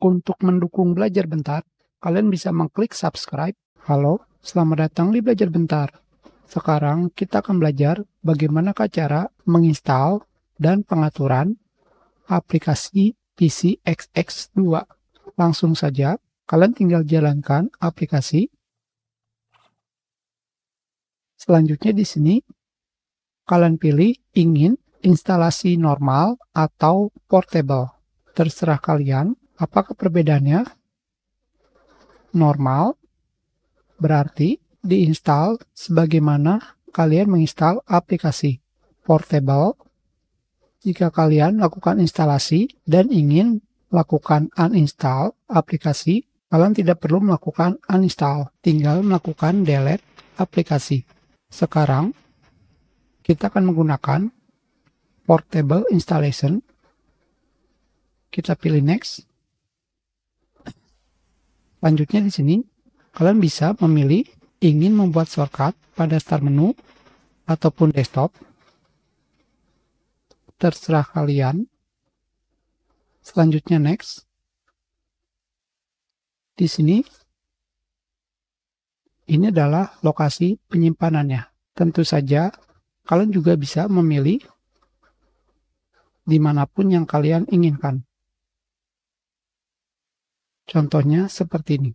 Untuk mendukung belajar bentar, kalian bisa mengklik subscribe. Halo, selamat datang di belajar bentar. Sekarang kita akan belajar bagaimana cara menginstal dan pengaturan aplikasi PC XX2. Langsung saja, kalian tinggal jalankan aplikasi. Selanjutnya di sini, kalian pilih ingin instalasi normal atau portable. Terserah kalian, Apakah perbedaannya? Normal berarti diinstal sebagaimana kalian menginstal aplikasi portable. Jika kalian lakukan instalasi dan ingin lakukan uninstall aplikasi, kalian tidak perlu melakukan uninstall, tinggal melakukan delete aplikasi. Sekarang kita akan menggunakan portable installation. Kita pilih next. Lanjutnya di sini, kalian bisa memilih ingin membuat shortcut pada start menu ataupun desktop. Terserah kalian. Selanjutnya next. Di sini, ini adalah lokasi penyimpanannya. Tentu saja, kalian juga bisa memilih dimanapun yang kalian inginkan. Contohnya seperti ini.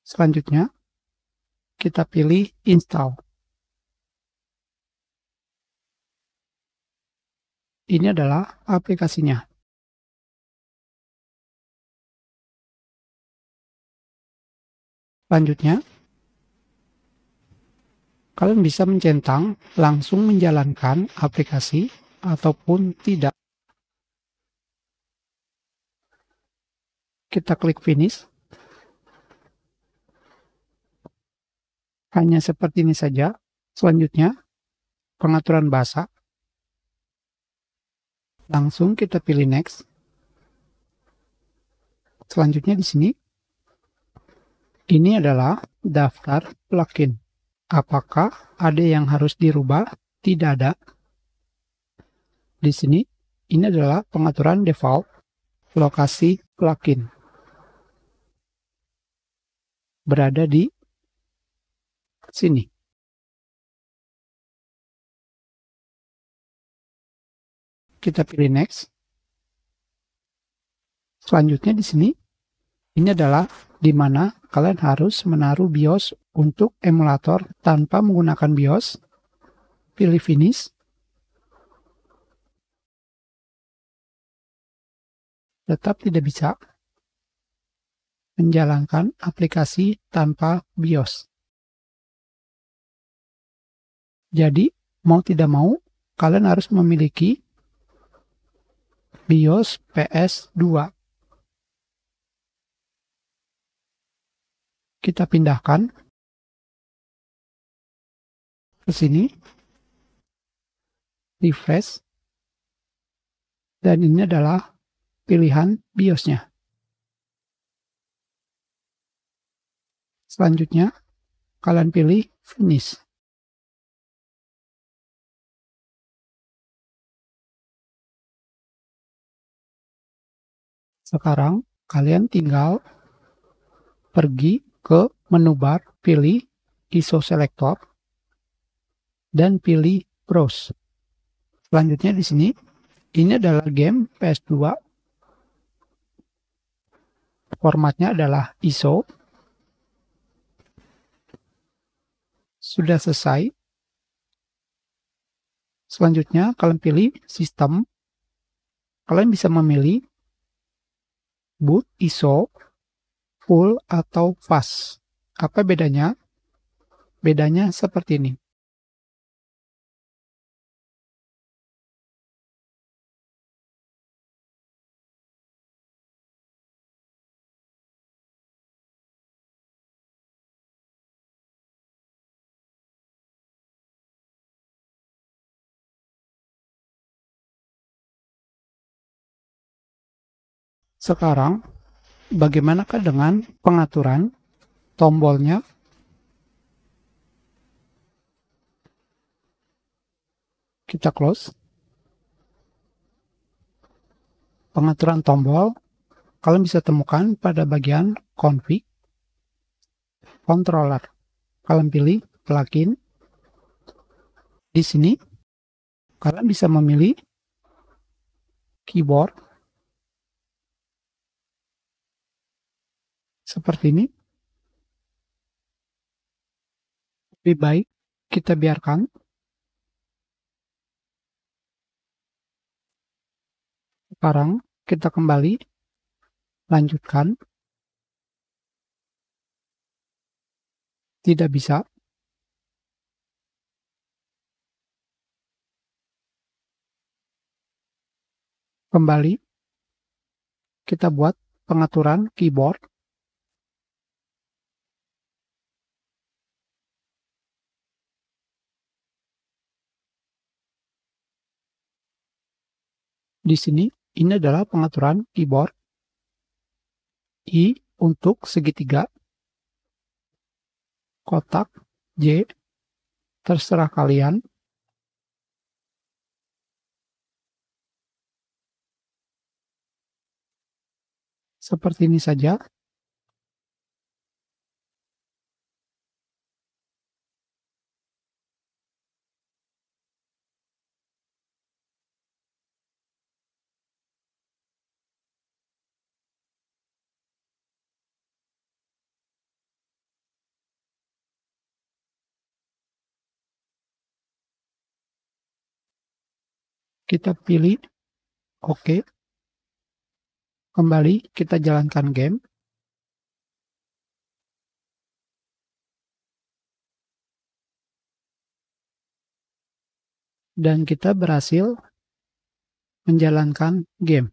Selanjutnya, kita pilih install. Ini adalah aplikasinya. Selanjutnya, kalian bisa mencentang langsung menjalankan aplikasi ataupun tidak. kita klik finish hanya seperti ini saja selanjutnya pengaturan bahasa langsung kita pilih next selanjutnya di sini ini adalah daftar plugin apakah ada yang harus dirubah tidak ada di sini ini adalah pengaturan default lokasi plugin berada di sini. Kita pilih next. Selanjutnya di sini, ini adalah di mana kalian harus menaruh BIOS untuk emulator tanpa menggunakan BIOS. Pilih finish. Tetap tidak bisa menjalankan aplikasi tanpa BIOS. Jadi, mau tidak mau, kalian harus memiliki BIOS PS2. Kita pindahkan ke sini. Refresh. Dan ini adalah pilihan BIOS-nya. Selanjutnya, kalian pilih finish. Sekarang, kalian tinggal pergi ke menu bar, pilih ISO Selector, dan pilih Browse. Selanjutnya di sini, ini adalah game PS2. Formatnya adalah ISO sudah selesai. Selanjutnya, kalian pilih sistem. Kalian bisa memilih boot, ISO, full, atau fast. Apa bedanya? Bedanya seperti ini. Sekarang, bagaimanakah dengan pengaturan tombolnya? Kita close. Pengaturan tombol, kalian bisa temukan pada bagian config, controller. Kalian pilih plugin. Di sini, kalian bisa memilih keyboard seperti ini. Lebih baik kita biarkan. Sekarang kita kembali lanjutkan. Tidak bisa. Kembali kita buat pengaturan keyboard. Di sini ini adalah pengaturan keyboard. I untuk segitiga, kotak, J, terserah kalian. Seperti ini saja, kita pilih oke Kembali kita jalankan game. Dan kita berhasil menjalankan game.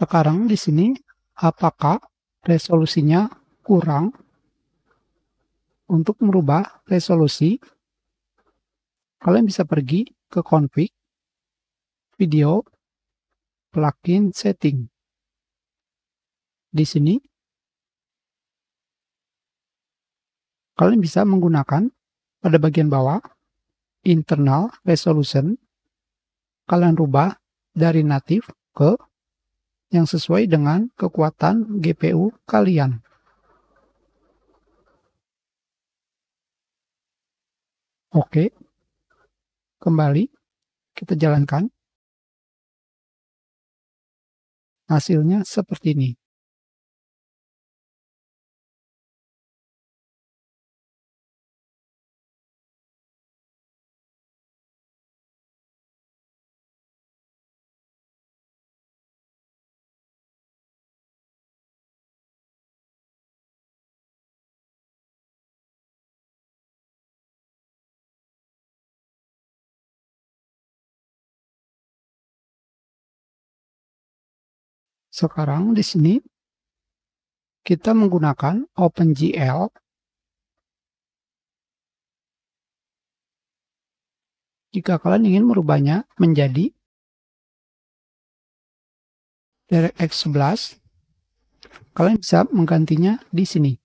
Sekarang di sini apakah resolusinya kurang untuk merubah resolusi kalian bisa pergi ke config video plugin setting di sini kalian bisa menggunakan pada bagian bawah internal resolution kalian rubah dari native ke yang sesuai dengan kekuatan GPU kalian. Oke, kembali kita jalankan. Hasilnya seperti ini. Sekarang di sini kita menggunakan OpenGL jika kalian ingin merubahnya menjadi DirectX 11 kalian bisa menggantinya di sini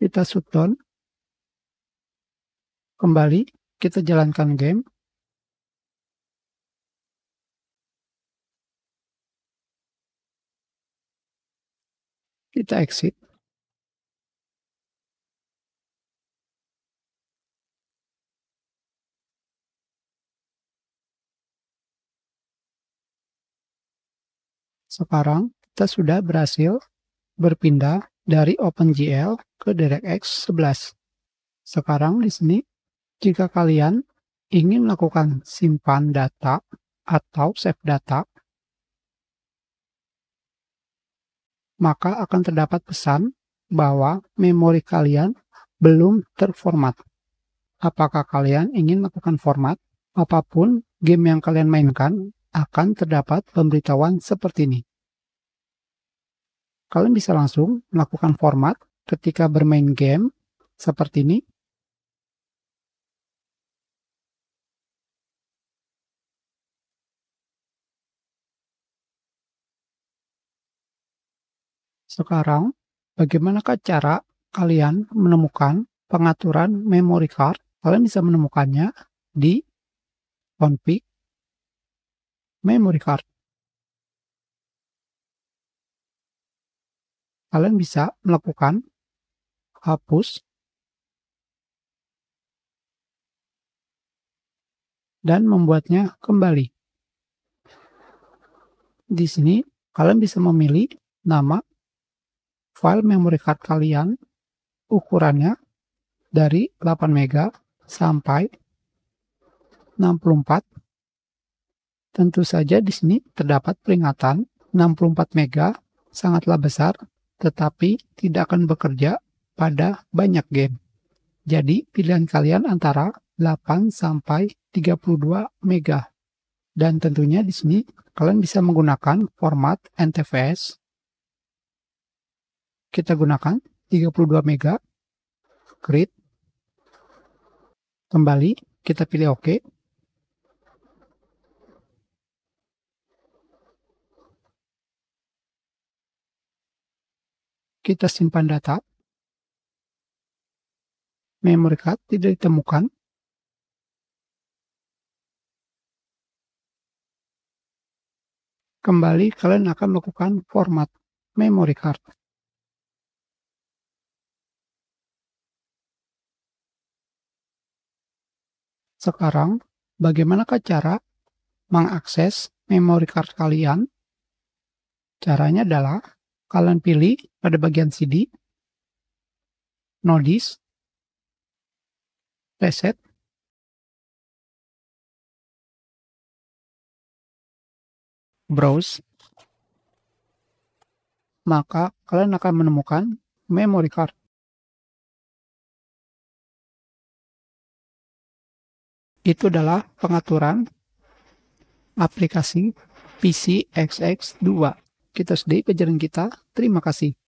Kita shutdown. Kembali, kita jalankan game. Kita exit. Sekarang kita sudah berhasil berpindah dari OpenGL ke DirectX 11. Sekarang di sini, jika kalian ingin melakukan simpan data atau save data, maka akan terdapat pesan bahwa memori kalian belum terformat. Apakah kalian ingin melakukan format? Apapun game yang kalian mainkan akan terdapat pemberitahuan seperti ini kalian bisa langsung melakukan format ketika bermain game seperti ini. Sekarang, bagaimanakah cara kalian menemukan pengaturan memory card? Kalian bisa menemukannya di config memory card. kalian bisa melakukan hapus uh, dan membuatnya kembali. Di sini kalian bisa memilih nama file memory card kalian, ukurannya dari 8 mega sampai 64. Tentu saja di sini terdapat peringatan 64 mega sangatlah besar tetapi tidak akan bekerja pada banyak game. Jadi pilihan kalian antara 8 sampai 32 mega. Dan tentunya di sini kalian bisa menggunakan format NTFS. Kita gunakan 32 mega, create. Kembali kita pilih OK. kita simpan data. Memory card tidak ditemukan. Kembali kalian akan melakukan format memory card. Sekarang, bagaimanakah cara mengakses memory card kalian? Caranya adalah kalian pilih pada bagian CD, Nodis, Reset, Browse, maka kalian akan menemukan memory card. Itu adalah pengaturan aplikasi PCXX2. Kita sudahi pelajaran kita. Terima kasih.